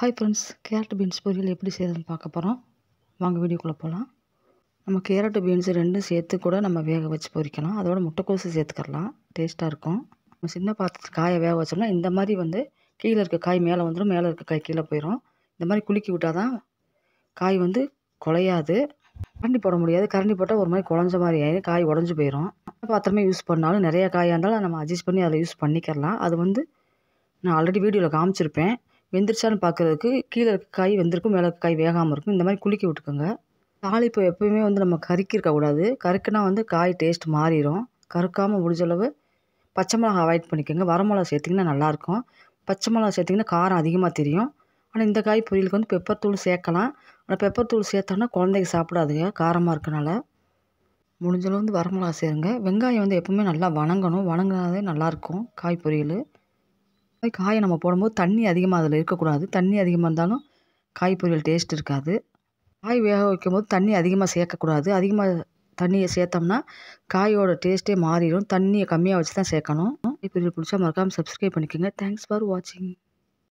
hi friends carrot beans பொரியல் எப்படி செய்யறதுன்னு பார்க்க போகிறோம் வாங்க வீடியோக்குள்ளே போகலாம் நம்ம கேரட் பீன்ஸ் ரெண்டும் சேர்த்து கூட நம்ம வேக வச்சு பொரிக்கலாம் அதோட முட்டைக்கோசு சேர்த்துக்கலாம் டேஸ்ட்டாக இருக்கும் நம்ம சின்ன பாத்திரத்தில் காயை வேக வச்சோம்னா இந்த மாதிரி வந்து கீழே இருக்க காய் மேலே வந்துடும் மேலே இருக்க காய் கீழே போயிடும் இந்த மாதிரி குலுக்கி விட்டால் தான் காய் வந்து குலையாது கரண்டி போட முடியாது கரண்டி போட்டால் ஒரு மாதிரி குழஞ்ச மாதிரி ஆயிடும் காய் உடஞ்சி போயிடும் பாத்திரமே யூஸ் பண்ணாலும் நிறையா காயாக இருந்தாலும் நம்ம அட்ஜஸ்ட் பண்ணி அதை யூஸ் பண்ணிக்கலாம் அது வந்து நான் ஆல்ரெடி வீடியோவில் காமிச்சிருப்பேன் வெந்துருச்சான்னு பார்க்குறதுக்கு கீழே இருக்க காய் வெந்திருக்கும் மேலே காய் வேகாமல் இருக்கும் இந்த மாதிரி குளிக்க விட்டுக்கோங்க தாளிப்பு எப்போயுமே வந்து நம்ம கருக்கி இருக்கக்கூடாது கருக்குனா வந்து காய் டேஸ்ட் மாறிடும் கருக்காமல் முடிஞ்ச அளவு பச்சை மிளகா அவாய்ட் பண்ணிக்கோங்க வரமிளகா சேர்த்திங்கன்னா நல்லாயிருக்கும் பச்சை மிளகா சேர்த்திங்கன்னா காரம் அதிகமாக தெரியும் ஆனால் இந்த காய் பொரியலுக்கு வந்து பெப்பர் தூள் சேர்க்கலாம் ஆனால் பெப்பர் தூள் சேர்த்தோன்னா குழந்தைக்கு சாப்பிடாதுங்க காரமாக இருக்கனால முடிஞ்சளவு வந்து வரமிளகா சேருங்க வெங்காயம் வந்து எப்போவுமே நல்லா வணங்கணும் வணங்கினாதே நல்லாயிருக்கும் காய் பொரியல் காயை நம்ம போடும்போது தண்ணி அதிகமாக அதில் இருக்கக்கூடாது தண்ணி அதிகமாக இருந்தாலும் காய் பொரியல் டேஸ்ட் இருக்காது காய் வேக வைக்கும்போது தண்ணி அதிகமாக சேர்க்கக்கூடாது அதிகமாக தண்ணியை சேர்த்தோம்னா காயோட டேஸ்ட்டே மாறிடும் தண்ணியை கம்மியாக வச்சு தான் சேர்க்கணும் இப்போ பொரியல் பிடிச்சா மறக்காமல் சப்ஸ்கிரைப் பண்ணிக்கோங்க தேங்க்ஸ் ஃபார் வாட்சிங்